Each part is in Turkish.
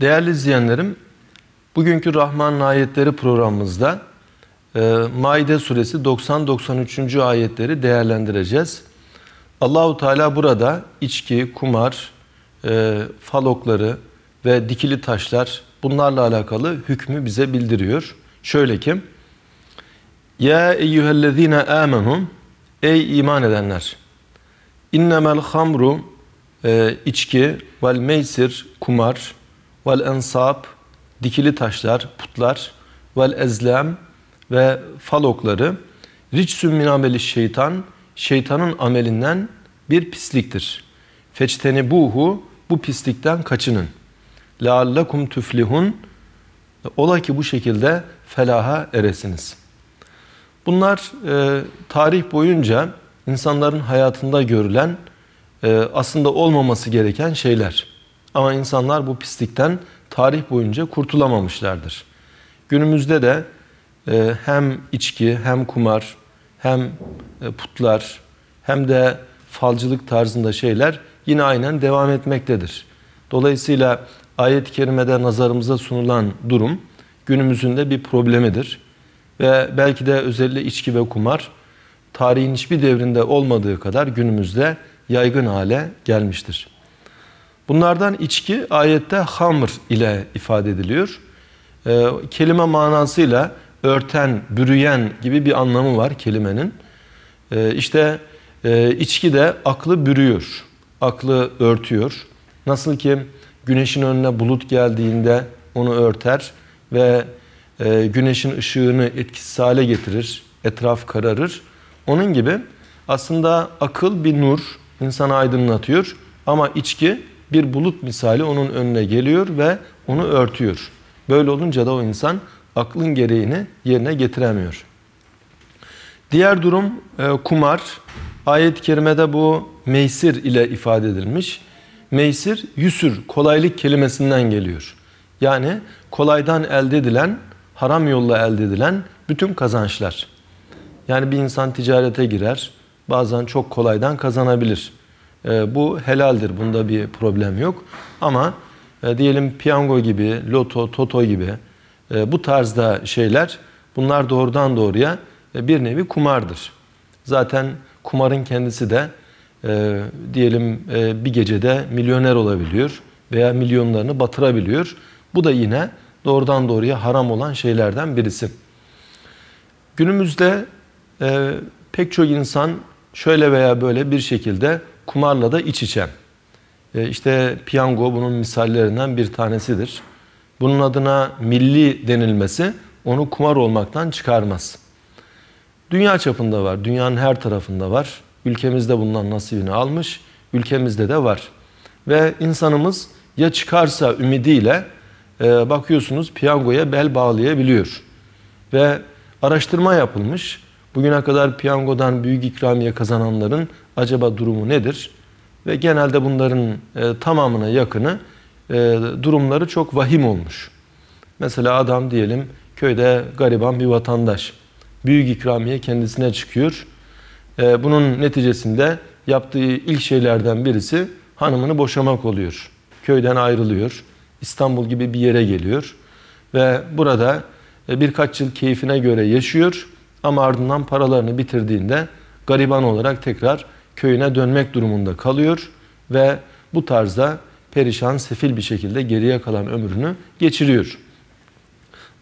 Değerli izleyenlerim, bugünkü Rahman Ayetleri programımızda e, Maide suresi 90-93. ayetleri değerlendireceğiz. Allahu Teala burada içki, kumar, e, falokları ve dikili taşlar bunlarla alakalı hükmü bize bildiriyor. Şöyle ki, Ya eyyühellezine amenhum, ey iman edenler, innemel hamru, e, içki, vel meysir, kumar, vel ensab dikili taşlar, putlar, vel ezlem ve falokları ricsun min ameli şeytan şeytanın amelinden bir pisliktir. Feçteni buhu bu pislikten kaçının. Leallekum tüflihun ola ki bu şekilde felaha eresiniz. Bunlar e, tarih boyunca insanların hayatında görülen e, aslında olmaması gereken şeyler. Ama insanlar bu pislikten tarih boyunca kurtulamamışlardır. Günümüzde de e, hem içki, hem kumar, hem e, putlar, hem de falcılık tarzında şeyler yine aynen devam etmektedir. Dolayısıyla ayet-i kerimede nazarımıza sunulan durum günümüzün de bir problemidir. Ve belki de özellikle içki ve kumar tarihin hiçbir devrinde olmadığı kadar günümüzde yaygın hale gelmiştir. Bunlardan içki ayette hamr ile ifade ediliyor. Ee, kelime manasıyla örten, bürüyen gibi bir anlamı var kelimenin. Ee, işte e, içki de aklı bürüyor, aklı örtüyor. Nasıl ki güneşin önüne bulut geldiğinde onu örter ve e, güneşin ışığını etkisiz hale getirir, etraf kararır. Onun gibi aslında akıl bir nur, insanı aydınlatıyor ama içki bir bulut misali onun önüne geliyor ve onu örtüyor. Böyle olunca da o insan aklın gereğini yerine getiremiyor. Diğer durum e, kumar. Ayet-i kerimede bu meysir ile ifade edilmiş. Meysir, yüsür, kolaylık kelimesinden geliyor. Yani kolaydan elde edilen, haram yolla elde edilen bütün kazançlar. Yani bir insan ticarete girer, bazen çok kolaydan kazanabilir. E, bu helaldir. Bunda bir problem yok. Ama e, diyelim piyango gibi, loto, toto gibi e, bu tarzda şeyler bunlar doğrudan doğruya bir nevi kumardır. Zaten kumarın kendisi de diyelim bir gecede milyoner olabiliyor veya milyonlarını batırabiliyor. Bu da yine doğrudan doğruya haram olan şeylerden birisi. Günümüzde e, pek çok insan şöyle veya böyle bir şekilde kumarla da iç içe. E, işte piyango bunun misallerinden bir tanesidir. Bunun adına milli denilmesi onu kumar olmaktan çıkarmaz. Dünya çapında var, dünyanın her tarafında var. Ülkemizde bundan nasibini almış, ülkemizde de var. Ve insanımız ya çıkarsa ümidiyle e, bakıyorsunuz piyangoya bel bağlayabiliyor. Ve araştırma yapılmış. Bugüne kadar piyangodan büyük ikramiye kazananların acaba durumu nedir? Ve genelde bunların e, tamamına yakını e, durumları çok vahim olmuş. Mesela adam diyelim köyde gariban bir vatandaş. Büyük ikramiye kendisine çıkıyor. E, bunun neticesinde yaptığı ilk şeylerden birisi hanımını boşamak oluyor. Köyden ayrılıyor. İstanbul gibi bir yere geliyor. Ve burada e, birkaç yıl keyfine göre yaşıyor ama ardından paralarını bitirdiğinde gariban olarak tekrar köyüne dönmek durumunda kalıyor ve bu tarzda perişan, sefil bir şekilde geriye kalan ömrünü geçiriyor.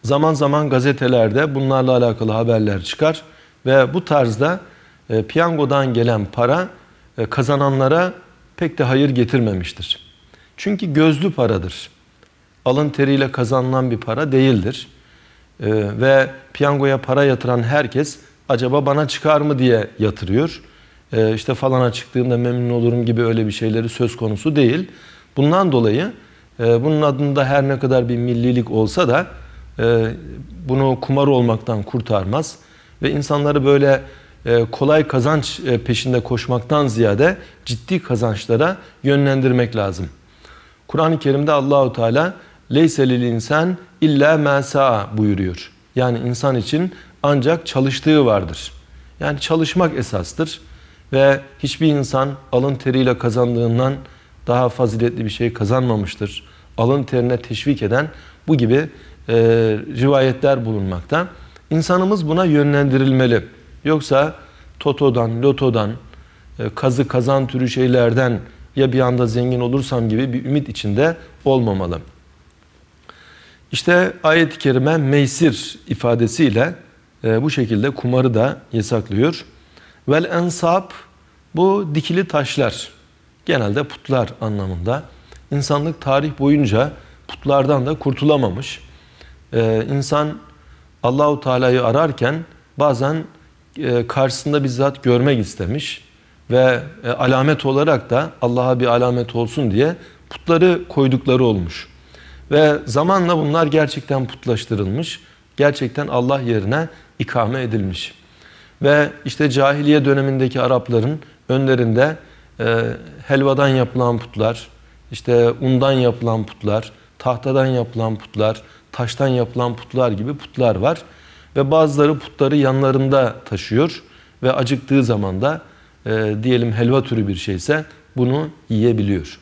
Zaman zaman gazetelerde bunlarla alakalı haberler çıkar ve bu tarzda e, piyangodan gelen para e, kazananlara pek de hayır getirmemiştir. Çünkü gözlü paradır. Alın teriyle kazanılan bir para değildir. Ee, ve piyangoya para yatıran herkes acaba bana çıkar mı diye yatırıyor. İşte ee, işte falana çıktığımda memnun olurum gibi öyle bir şeyleri söz konusu değil. Bundan dolayı e, bunun adında her ne kadar bir millilik olsa da e, bunu kumar olmaktan kurtarmaz ve insanları böyle e, kolay kazanç peşinde koşmaktan ziyade ciddi kazançlara yönlendirmek lazım. Kur'an-ı Kerim'de Allahu Teala Leyselil insan illa mesa buyuruyor. Yani insan için ancak çalıştığı vardır. Yani çalışmak esastır ve hiçbir insan alın teriyle kazandığından daha faziletli bir şey kazanmamıştır. Alın terine teşvik eden bu gibi e, rivayetler bulunmakta. İnsanımız buna yönlendirilmeli. Yoksa totodan, lotodan, e, kazı kazan türü şeylerden ya bir anda zengin olursam gibi bir ümit içinde olmamalı. İşte ayet-i kerime meysir ifadesiyle e, bu şekilde kumarı da yasaklıyor. Vel ensab bu dikili taşlar genelde putlar anlamında. İnsanlık tarih boyunca putlardan da kurtulamamış. Ee, insan Allahu Teala'yı ararken bazen e, karşısında bizzat görmek istemiş ve e, alamet olarak da Allah'a bir alamet olsun diye putları koydukları olmuş. Ve zamanla bunlar gerçekten putlaştırılmış. Gerçekten Allah yerine ikame edilmiş. Ve işte cahiliye dönemindeki Arapların önlerinde e, helvadan yapılan putlar, işte undan yapılan putlar, tahtadan yapılan putlar, taştan yapılan putlar gibi putlar var. Ve bazıları putları yanlarında taşıyor ve acıktığı zaman da e, diyelim helva türü bir şeyse bunu yiyebiliyor.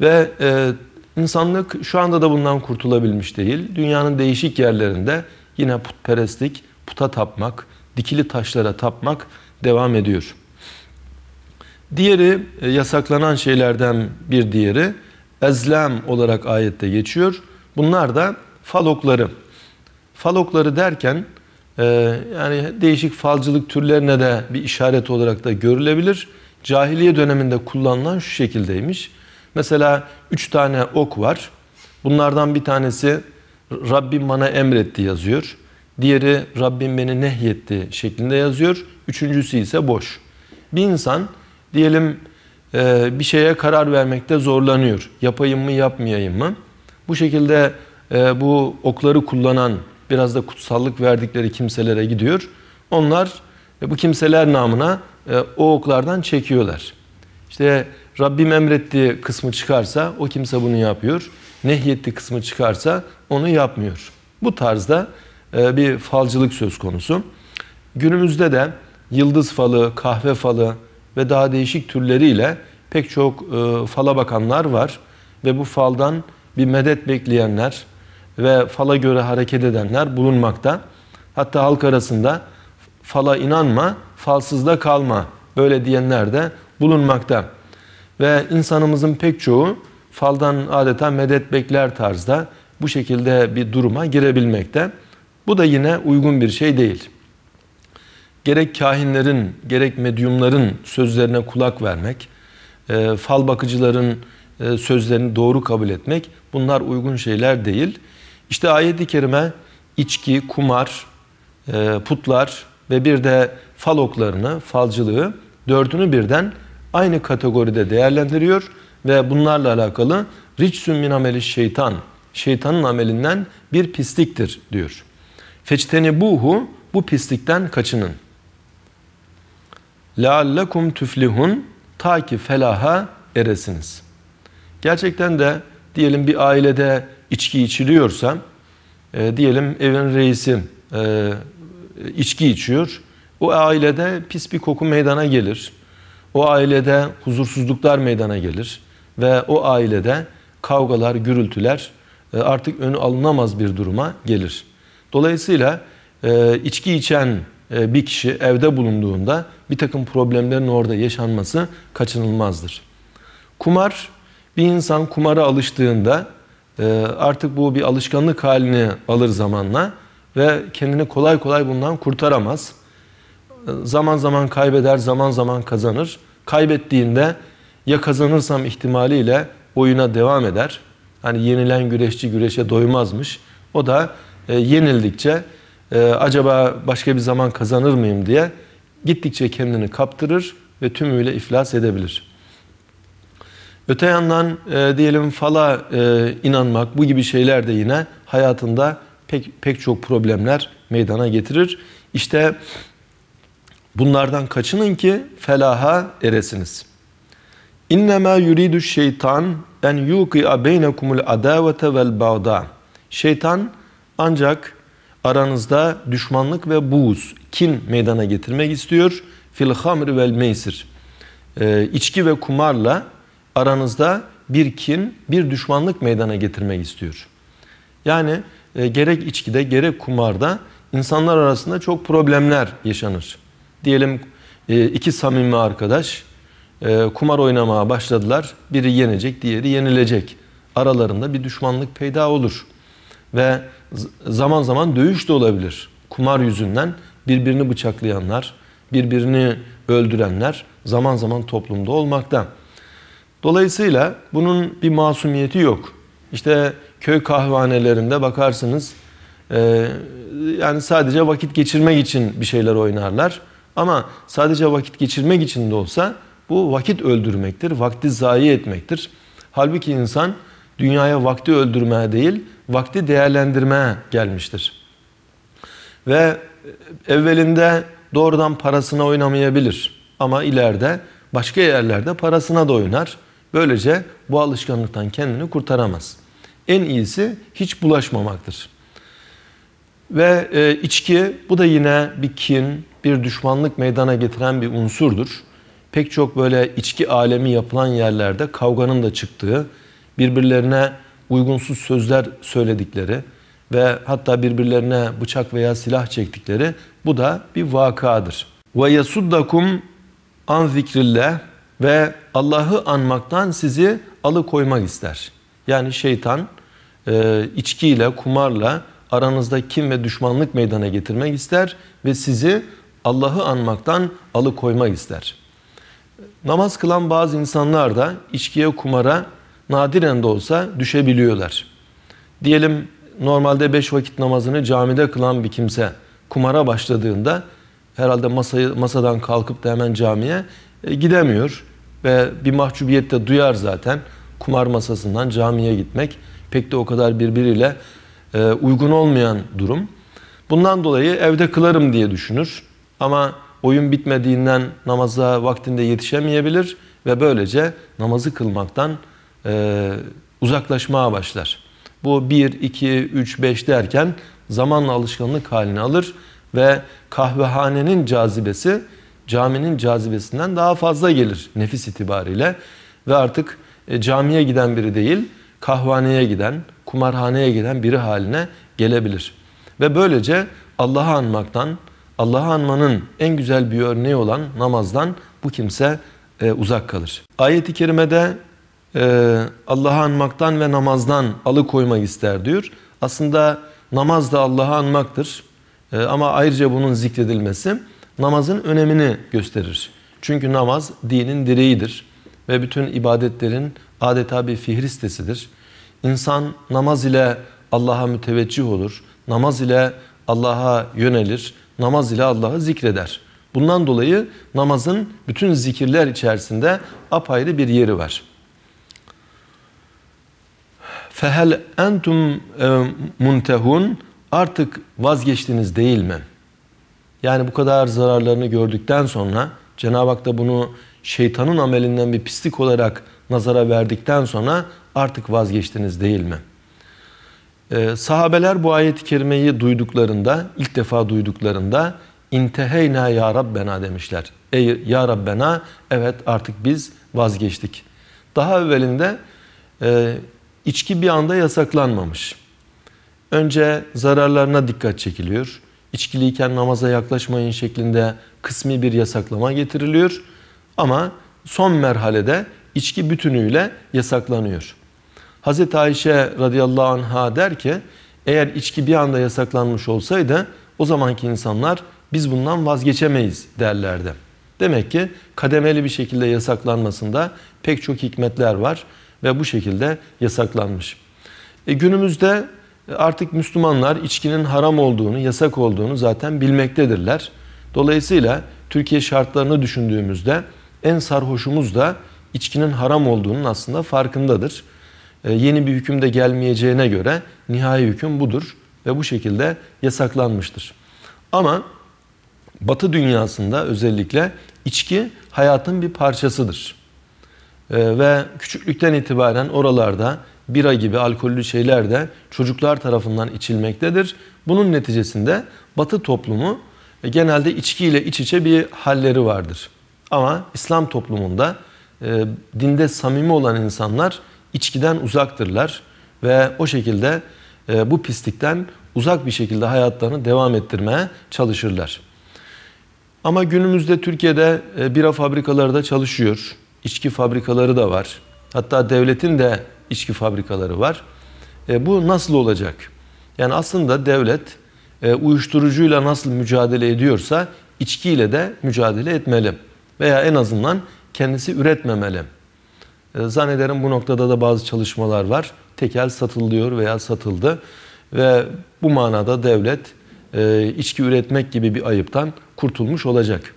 Ve e, İnsanlık şu anda da bundan kurtulabilmiş değil. Dünyanın değişik yerlerinde yine putperestlik, puta tapmak, dikili taşlara tapmak devam ediyor. Diğeri e, yasaklanan şeylerden bir diğeri ezlem olarak ayette geçiyor. Bunlar da falokları. Falokları derken e, yani değişik falcılık türlerine de bir işaret olarak da görülebilir. Cahiliye döneminde kullanılan şu şekildeymiş. Mesela üç tane ok var. Bunlardan bir tanesi Rabbim bana emretti yazıyor. Diğeri Rabbim beni nehyetti şeklinde yazıyor. Üçüncüsü ise boş. Bir insan diyelim e, bir şeye karar vermekte zorlanıyor. Yapayım mı yapmayayım mı? Bu şekilde e, bu okları kullanan biraz da kutsallık verdikleri kimselere gidiyor. Onlar e, bu kimseler namına o oklardan çekiyorlar. İşte Rabbim emrettiği kısmı çıkarsa o kimse bunu yapıyor. Nehyetti kısmı çıkarsa onu yapmıyor. Bu tarzda e, bir falcılık söz konusu. Günümüzde de yıldız falı, kahve falı ve daha değişik türleriyle pek çok e, fala bakanlar var. Ve bu faldan bir medet bekleyenler ve fala göre hareket edenler bulunmakta. Hatta halk arasında fala inanma, falsızda kalma böyle diyenler de bulunmakta. Ve insanımızın pek çoğu faldan adeta medet bekler tarzda bu şekilde bir duruma girebilmekte. Bu da yine uygun bir şey değil. Gerek kahinlerin, gerek medyumların sözlerine kulak vermek, e, fal bakıcıların e, sözlerini doğru kabul etmek bunlar uygun şeyler değil. İşte ayet-i kerime içki, kumar, e, putlar ve bir de fal oklarını, falcılığı dördünü birden aynı kategoride değerlendiriyor ve bunlarla alakalı ricsun min ameli şeytan, şeytanın amelinden bir pisliktir diyor. Feçteni buhu, bu pislikten kaçının. Leallekum tüflihun, ta ki felaha eresiniz. Gerçekten de diyelim bir ailede içki içiliyorsa, e, diyelim evin reisi e, içki içiyor, o ailede pis bir koku meydana gelir. O ailede huzursuzluklar meydana gelir ve o ailede kavgalar, gürültüler e, artık önü alınamaz bir duruma gelir. Dolayısıyla e, içki içen e, bir kişi evde bulunduğunda bir takım problemlerin orada yaşanması kaçınılmazdır. Kumar, bir insan kumara alıştığında artık bu bir alışkanlık halini alır zamanla ve kendini kolay kolay bundan kurtaramaz zaman zaman kaybeder, zaman zaman kazanır. Kaybettiğinde ya kazanırsam ihtimaliyle oyuna devam eder. Hani yenilen güreşçi güreşe doymazmış. O da e, yenildikçe e, acaba başka bir zaman kazanır mıyım diye gittikçe kendini kaptırır ve tümüyle iflas edebilir. Öte yandan e, diyelim fala e, inanmak bu gibi şeyler de yine hayatında pek pek çok problemler meydana getirir. İşte Bunlardan kaçının ki felaha eresiniz. İnnemâ yuridu şeytan en yuki'a beynekumul adavete vel bağda. Şeytan ancak aranızda düşmanlık ve buğuz, kin meydana getirmek istiyor. Fil hamri vel meysir. Ee, içki ve kumarla aranızda bir kin, bir düşmanlık meydana getirmek istiyor. Yani e, gerek içkide gerek kumarda insanlar arasında çok problemler yaşanır. Diyelim e, iki samimi arkadaş e, kumar oynamaya başladılar. Biri yenecek, diğeri yenilecek. Aralarında bir düşmanlık peyda olur. Ve zaman zaman dövüş de olabilir. Kumar yüzünden birbirini bıçaklayanlar, birbirini öldürenler zaman zaman toplumda olmakta. Dolayısıyla bunun bir masumiyeti yok. İşte köy kahvanelerinde bakarsınız e, yani sadece vakit geçirmek için bir şeyler oynarlar. Ama sadece vakit geçirmek için de olsa bu vakit öldürmektir, vakti zayi etmektir. Halbuki insan dünyaya vakti öldürmeye değil, vakti değerlendirmeye gelmiştir. Ve evvelinde doğrudan parasına oynamayabilir ama ileride başka yerlerde parasına da oynar. Böylece bu alışkanlıktan kendini kurtaramaz. En iyisi hiç bulaşmamaktır. Ve e, içki bu da yine bir kin, bir düşmanlık meydana getiren bir unsurdur. Pek çok böyle içki alemi yapılan yerlerde kavganın da çıktığı, birbirlerine uygunsuz sözler söyledikleri ve hatta birbirlerine bıçak veya silah çektikleri bu da bir vakadır. Ve yasuddakum an zikrillah ve Allah'ı anmaktan sizi alıkoymak ister. Yani şeytan e, içkiyle, kumarla aranızda kim ve düşmanlık meydana getirmek ister ve sizi Allah'ı anmaktan alıkoymak ister. Namaz kılan bazı insanlar da içkiye, kumara nadiren de olsa düşebiliyorlar. Diyelim normalde beş vakit namazını camide kılan bir kimse kumara başladığında herhalde masayı, masadan kalkıp da hemen camiye e, gidemiyor ve bir mahcubiyet de duyar zaten kumar masasından camiye gitmek pek de o kadar birbiriyle e, uygun olmayan durum. Bundan dolayı evde kılarım diye düşünür ama oyun bitmediğinden namaza vaktinde yetişemeyebilir ve böylece namazı kılmaktan e, uzaklaşmaya başlar. Bu 1, 2, 3, 5 derken zamanla alışkanlık halini alır ve kahvehanenin cazibesi caminin cazibesinden daha fazla gelir nefis itibariyle ve artık e, camiye giden biri değil kahvaneye giden, kumarhaneye giden biri haline gelebilir. Ve böylece Allah'ı anmaktan, Allah'ı anmanın en güzel bir örneği olan namazdan bu kimse e, uzak kalır. Ayet-i kerimede e, Allah'ı anmaktan ve namazdan alıkoymak ister diyor. Aslında namaz da Allah'ı anmaktır. E, ama ayrıca bunun zikredilmesi namazın önemini gösterir. Çünkü namaz dinin direğidir ve bütün ibadetlerin adeta bir fihristesidir. İnsan namaz ile Allah'a müteveccih olur. Namaz ile Allah'a yönelir. Namaz ile Allah'ı zikreder. Bundan dolayı namazın bütün zikirler içerisinde apayrı bir yeri var. Fehel entum e, muntehun artık vazgeçtiniz değil mi? Yani bu kadar zararlarını gördükten sonra Cenab-ı Hak da bunu şeytanın amelinden bir pislik olarak nazara verdikten sonra artık vazgeçtiniz değil mi? Ee, sahabeler bu ayet-i kerimeyi duyduklarında, ilk defa duyduklarında inteheyna ya Rabbena demişler. Ey ya Rabbena evet artık biz vazgeçtik. Daha evvelinde e, içki bir anda yasaklanmamış. Önce zararlarına dikkat çekiliyor. İçkiliyken namaza yaklaşmayın şeklinde kısmi bir yasaklama getiriliyor. Ama son merhalede içki bütünüyle yasaklanıyor. Hz. Ayşe radıyallahu anha der ki eğer içki bir anda yasaklanmış olsaydı o zamanki insanlar biz bundan vazgeçemeyiz derlerdi. Demek ki kademeli bir şekilde yasaklanmasında pek çok hikmetler var ve bu şekilde yasaklanmış. E, günümüzde artık Müslümanlar içkinin haram olduğunu, yasak olduğunu zaten bilmektedirler. Dolayısıyla Türkiye şartlarını düşündüğümüzde en sarhoşumuz da içkinin haram olduğunun aslında farkındadır. E, yeni bir hüküm de gelmeyeceğine göre nihai hüküm budur ve bu şekilde yasaklanmıştır. Ama Batı dünyasında özellikle içki hayatın bir parçasıdır. E, ve küçüklükten itibaren oralarda bira gibi alkollü şeyler de çocuklar tarafından içilmektedir. Bunun neticesinde Batı toplumu genelde içkiyle iç içe bir halleri vardır. Ama İslam toplumunda e, dinde samimi olan insanlar içkiden uzaktırlar ve o şekilde e, bu pislikten uzak bir şekilde hayatlarını devam ettirmeye çalışırlar. Ama günümüzde Türkiye'de e, bira fabrikaları da çalışıyor. İçki fabrikaları da var. Hatta devletin de içki fabrikaları var. E, bu nasıl olacak? Yani aslında devlet e, uyuşturucuyla nasıl mücadele ediyorsa içkiyle de mücadele etmeli veya en azından kendisi üretmemeli. Ee, zannederim bu noktada da bazı çalışmalar var. Tekel satılıyor veya satıldı ve bu manada devlet e, içki üretmek gibi bir ayıptan kurtulmuş olacak.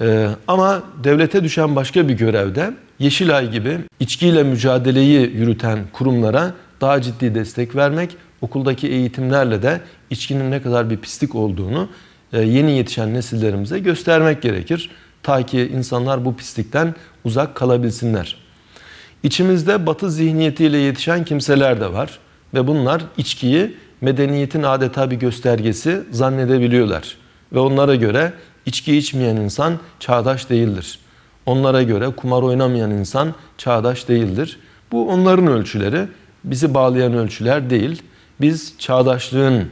Ee, ama devlete düşen başka bir görevde Yeşilay gibi içkiyle mücadeleyi yürüten kurumlara daha ciddi destek vermek, okuldaki eğitimlerle de içkinin ne kadar bir pislik olduğunu e, yeni yetişen nesillerimize göstermek gerekir. Ta ki insanlar bu pislikten uzak kalabilsinler. İçimizde batı zihniyetiyle yetişen kimseler de var ve bunlar içkiyi medeniyetin adeta bir göstergesi zannedebiliyorlar. Ve onlara göre içki içmeyen insan çağdaş değildir. Onlara göre kumar oynamayan insan çağdaş değildir. Bu onların ölçüleri, bizi bağlayan ölçüler değil. Biz çağdaşlığın,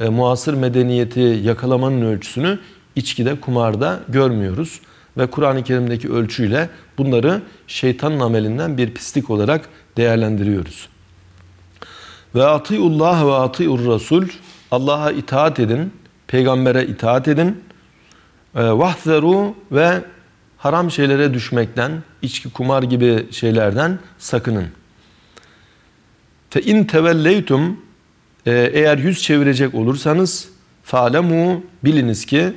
e, muasır medeniyeti yakalamanın ölçüsünü içkide, kumarda görmüyoruz. Ve Kur'an-ı Kerim'deki ölçüyle bunları şeytanın amelinden bir pislik olarak değerlendiriyoruz. Ve atiullah ve atiyur rasul Allah'a itaat edin, peygambere itaat edin. Ee, vahzeru ve haram şeylere düşmekten, içki, kumar gibi şeylerden sakının. Fe in tevelleytum ee, eğer yüz çevirecek olursanız falemu biliniz ki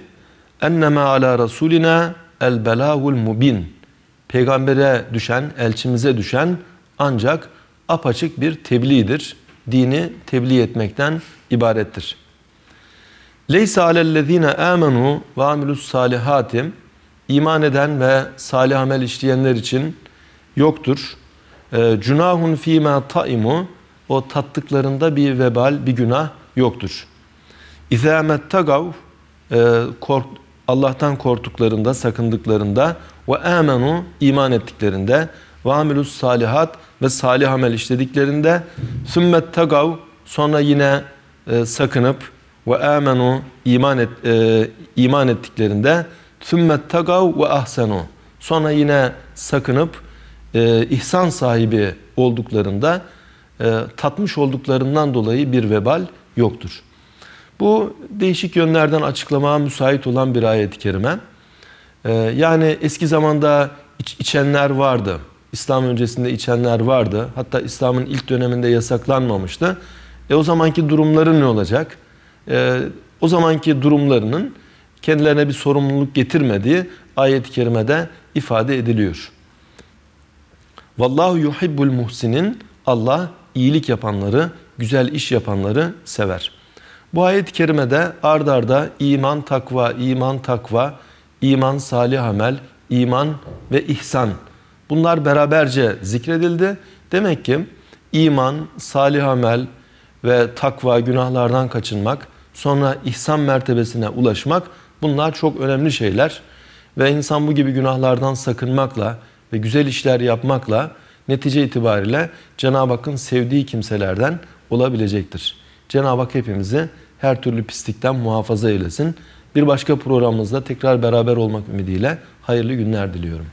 Ennema ala rasulina el belagul mubin. Peygambere düşen, elçimize düşen ancak apaçık bir tebliğdir. Dini tebliğ etmekten ibarettir. Leysa alellezine amenu ve amilus salihatim iman eden ve salih amel işleyenler için yoktur. Ee, cunahun fîmâ taimu o tattıklarında bir vebal, bir günah yoktur. İzâmet tagav e, kork, Allah'tan korktuklarında, sakındıklarında ve amenu iman ettiklerinde ve amilus salihat ve salih amel işlediklerinde sümmet tagav sonra yine e, sakınıp ve amenu iman et, e, iman ettiklerinde sümmet tagav ve ahsenu sonra yine sakınıp e, ihsan sahibi olduklarında e, tatmış olduklarından dolayı bir vebal yoktur. Bu değişik yönlerden açıklamaya müsait olan bir ayet-i kerime. Ee, yani eski zamanda iç, içenler vardı. İslam öncesinde içenler vardı. Hatta İslam'ın ilk döneminde yasaklanmamıştı. E o zamanki durumları ne olacak? E, o zamanki durumlarının kendilerine bir sorumluluk getirmediği ayet-i kerimede ifade ediliyor. Vallahu yuhibbul muhsinin Allah iyilik yapanları, güzel iş yapanları sever.'' Bu ayet-i kerimede ard arda iman, takva, iman, takva, iman, salih amel, iman ve ihsan. Bunlar beraberce zikredildi. Demek ki iman, salih amel ve takva günahlardan kaçınmak, sonra ihsan mertebesine ulaşmak bunlar çok önemli şeyler. Ve insan bu gibi günahlardan sakınmakla ve güzel işler yapmakla netice itibariyle Cenab-ı Hakk'ın sevdiği kimselerden olabilecektir. Cenab-ı Hak hepimizi her türlü pislikten muhafaza eylesin. Bir başka programımızda tekrar beraber olmak ümidiyle hayırlı günler diliyorum.